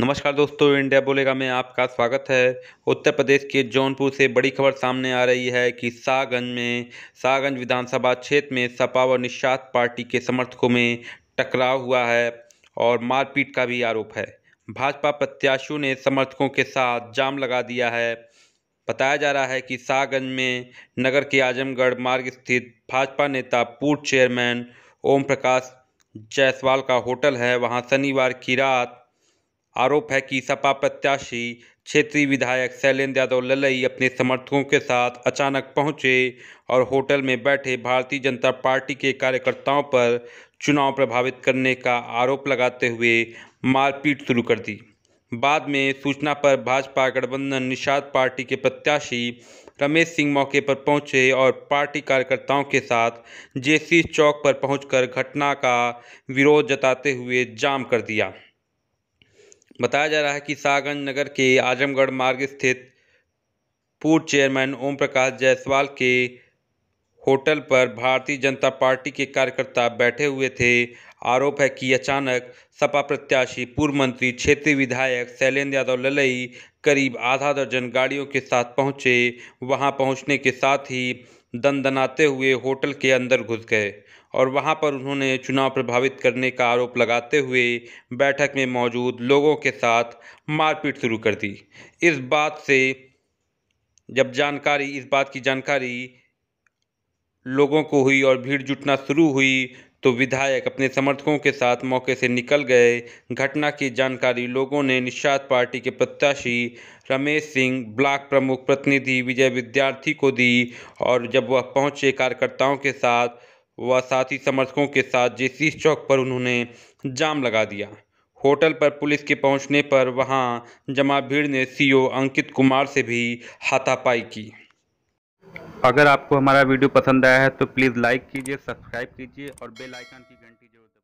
नमस्कार दोस्तों इंडिया बोलेगा में आपका स्वागत है उत्तर प्रदेश के जौनपुर से बड़ी खबर सामने आ रही है कि शाहगंज में शाहगंज विधानसभा क्षेत्र में सपा व निषाद पार्टी के समर्थकों में टकराव हुआ है और मारपीट का भी आरोप है भाजपा प्रत्याशियों ने समर्थकों के साथ जाम लगा दिया है बताया जा रहा है कि शाहगंज में नगर के आजमगढ़ मार्ग स्थित भाजपा नेता पूर्व चेयरमैन ओम प्रकाश जायसवाल का होटल है वहाँ शनिवार की रात आरोप है कि सपा प्रत्याशी क्षेत्रीय विधायक शैलेंद्र यादव ललई अपने समर्थकों के साथ अचानक पहुंचे और होटल में बैठे भारतीय जनता पार्टी के कार्यकर्ताओं पर चुनाव प्रभावित करने का आरोप लगाते हुए मारपीट शुरू कर दी बाद में सूचना पर भाजपा गठबंधन निषाद पार्टी के प्रत्याशी रमेश सिंह मौके पर पहुंचे और पार्टी कार्यकर्ताओं के साथ जेसी चौक पर पहुंचकर घटना का विरोध जताते हुए जाम कर दिया बताया जा रहा है कि सागंज नगर के आजमगढ़ मार्ग स्थित पूर्व चेयरमैन ओम प्रकाश जायसवाल के होटल पर भारतीय जनता पार्टी के कार्यकर्ता बैठे हुए थे आरोप है कि अचानक सपा प्रत्याशी पूर्व मंत्री क्षेत्रीय विधायक शैलेंद्र यादव ललई करीब आधा दर्जन गाड़ियों के साथ पहुंचे वहां पहुंचने के साथ ही दनदनाते हुए होटल के अंदर घुस गए और वहां पर उन्होंने चुनाव प्रभावित करने का आरोप लगाते हुए बैठक में मौजूद लोगों के साथ मारपीट शुरू कर दी इस बात से जब जानकारी इस बात की जानकारी लोगों को हुई और भीड़ जुटना शुरू हुई तो विधायक अपने समर्थकों के साथ मौके से निकल गए घटना की जानकारी लोगों ने निषाद पार्टी के प्रत्याशी रमेश सिंह ब्लॉक प्रमुख प्रतिनिधि विजय विद्यार्थी को दी और जब वह पहुंचे कार्यकर्ताओं के साथ व साथी समर्थकों के साथ जेसीस चौक पर उन्होंने जाम लगा दिया होटल पर पुलिस के पहुंचने पर वहां जमा भीड़ ने सीओ अंकित कुमार से भी हाथापाई की अगर आपको हमारा वीडियो पसंद आया है तो प्लीज़ लाइक कीजिए सब्सक्राइब कीजिए और बेल आइकन की घंटी जरूर